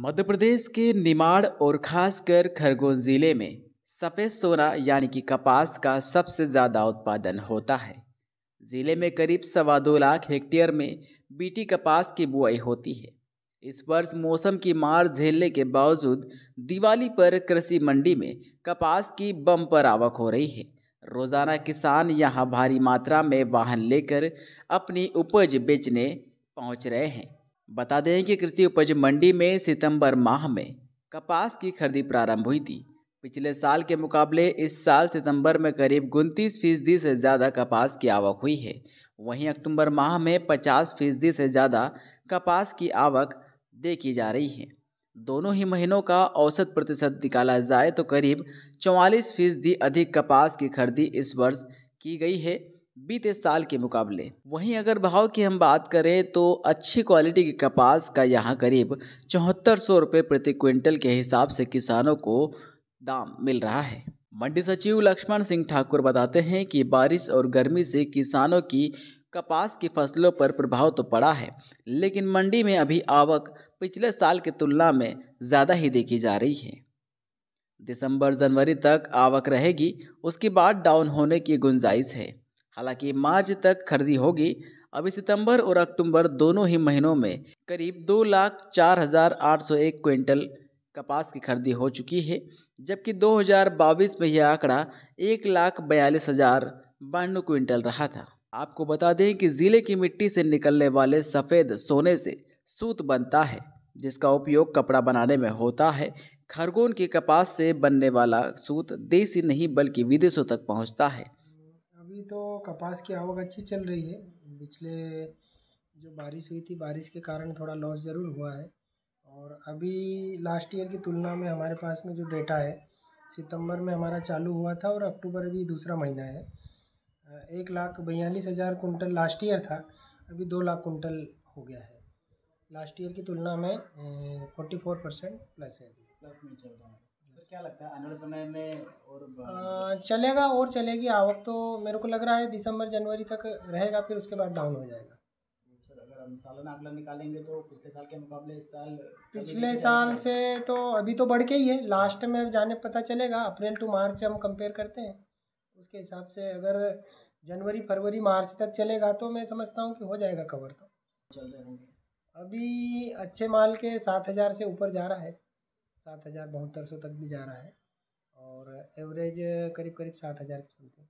मध्य प्रदेश के निमाड़ और खासकर खरगोन ज़िले में सफ़ेद सोना यानी कि कपास का सबसे ज़्यादा उत्पादन होता है ज़िले में करीब सवा दो लाख हेक्टेयर में बीटी कपास की बुआई होती है इस वर्ष मौसम की मार झेलने के बावजूद दिवाली पर कृषि मंडी में कपास की बम्पर आवक हो रही है रोज़ाना किसान यहाँ भारी मात्रा में वाहन लेकर अपनी उपज बेचने पहुँच रहे हैं बता दें कि कृषि उपज मंडी में सितंबर माह में कपास की खरीदी प्रारंभ हुई थी पिछले साल के मुकाबले इस साल सितंबर में करीब उनतीस फीसदी से ज़्यादा कपास की आवक हुई है वहीं अक्टूबर माह में 50 फीसदी से ज़्यादा कपास की आवक देखी जा रही है दोनों ही महीनों का औसत प्रतिशत निकाला जाए तो करीब 44 फीसदी अधिक कपास की खरीदी इस वर्ष की गई है बीते साल के मुकाबले वहीं अगर भाव की हम बात करें तो अच्छी क्वालिटी के कपास का यहाँ करीब चौहत्तर सौ रुपये प्रति क्विंटल के हिसाब से किसानों को दाम मिल रहा है मंडी सचिव लक्ष्मण सिंह ठाकुर बताते हैं कि बारिश और गर्मी से किसानों की कपास की फसलों पर प्रभाव तो पड़ा है लेकिन मंडी में अभी आवक पिछले साल की तुलना में ज़्यादा ही देखी जा रही है दिसंबर जनवरी तक आवक रहेगी उसके बाद डाउन होने की गुंजाइश है हालांकि मार्च तक खरीदी होगी अभी सितंबर और अक्टूबर दोनों ही महीनों में करीब दो लाख चार हज़ार आठ सौ एक क्विंटल कपास की खरीदी हो चुकी है जबकि दो हजार बाईस में यह आंकड़ा एक लाख बयालीस हज़ार बानवे क्विंटल रहा था आपको बता दें कि ज़िले की मिट्टी से निकलने वाले सफ़ेद सोने से सूत बनता है जिसका उपयोग कपड़ा बनाने में होता है खरगोन के कपास से बनने वाला सूत देसी नहीं बल्कि विदेशों तक पहुंचता है अभी तो कपास की आवक अच्छी चल रही है पिछले जो बारिश हुई थी बारिश के कारण थोड़ा लॉस ज़रूर हुआ है और अभी लास्ट ईयर की तुलना में हमारे पास में जो डेटा है सितंबर में हमारा चालू हुआ था और अक्टूबर अभी दूसरा महीना है एक लाख बयालीस हज़ार कुंटल लास्ट ईयर था अभी दो लाख कुंटल हो गया है लास्ट ईयर की तुलना में फोर्टी फोर परसेंट प्लस है प्लस में चल रहा है तो चलेगा और चलेगी आवक तो मेरे को लग रहा है दिसंबर जनवरी तक रहेगा फिर उसके बाद डाउन हो जाएगा सालाना आकलन निकालेंगे तो पिछले साल के मुकाबले इस साल पिछले साल से तो अभी तो बढ़ के ही है लास्ट में जाने पता चलेगा अप्रैल टू मार्च हम कंपेयर करते हैं उसके हिसाब से अगर जनवरी फरवरी मार्च तक चलेगा तो मैं समझता हूँ कि हो जाएगा कवर तो चल रहे होंगे अभी अच्छे माल के सात हज़ार से ऊपर जा रहा है सात हज़ार बहत्तर सौ तक भी जा रहा है और एवरेज करीब करीब सात हज़ार के समथिंग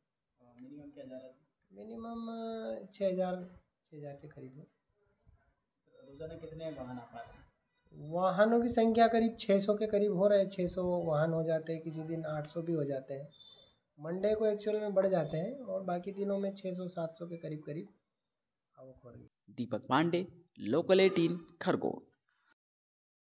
मिनिमम हाँ, क्या जा रहा है मिनिमम छः हज़ार छः हज़ार के करीब है रोज़ाना कितने वाहन आ पा रहे हैं वाहनों की संख्या करीब छः सौ के करीब हो रहे हैं छः सौ वाहन हो जाते हैं किसी दिन आठ सौ भी हो जाते हैं मंडे को एक्चुअल में बढ़ जाते हैं और बाकी दिनों में छः सौ सात सौ के करीब करीब आवक हो रही है दीपक पांडे लोकल एटीन खरगोन